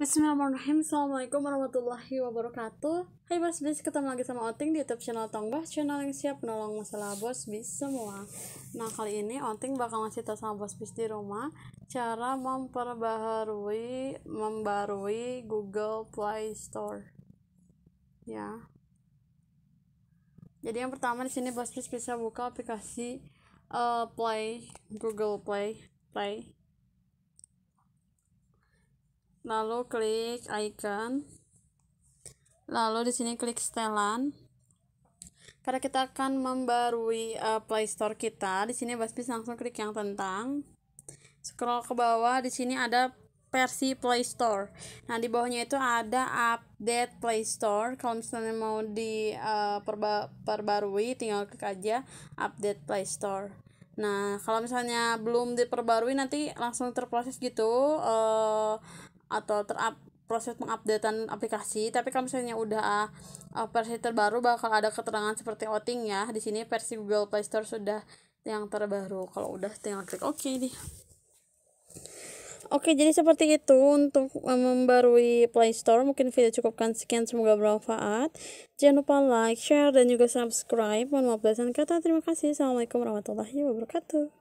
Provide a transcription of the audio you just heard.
Bismillahirrahmanirrahim Assalamualaikum warahmatullahi wabarakatuh Hai Bos Bis, ketemu lagi sama Oting di Youtube channel Tongbah Channel yang siap menolong masalah Bos Bis semua Nah kali ini Oting bakal ngasih tau sama Bos Bis di rumah Cara memperbaharui, membarui Google Play Store Ya Jadi yang pertama di sini Bos Bis bisa buka aplikasi uh, Play, Google Play Play lalu klik icon lalu di sini klik setelan karena kita akan membarui uh, Play Store kita di sini Baspis langsung klik yang tentang scroll ke bawah di sini ada versi Play Store. Nah, di bawahnya itu ada update Play Store. Kalau misalnya mau di uh, perba perbarui tinggal klik aja update Play Store. Nah, kalau misalnya belum diperbarui nanti langsung terproses gitu uh, atau terup proses pengupdatean aplikasi tapi kalau misalnya udah uh, versi terbaru bakal ada keterangan seperti outing ya di sini versi Google Play Store sudah yang terbaru kalau udah tinggal klik oke okay nih Oke, jadi seperti itu untuk ah, membarui Play Store. Mungkin video cukupkan sekian, semoga bermanfaat. Jangan lupa like, share, dan juga subscribe. Mohon maaf dan kata. Terima kasih. Assalamualaikum warahmatullahi wabarakatuh.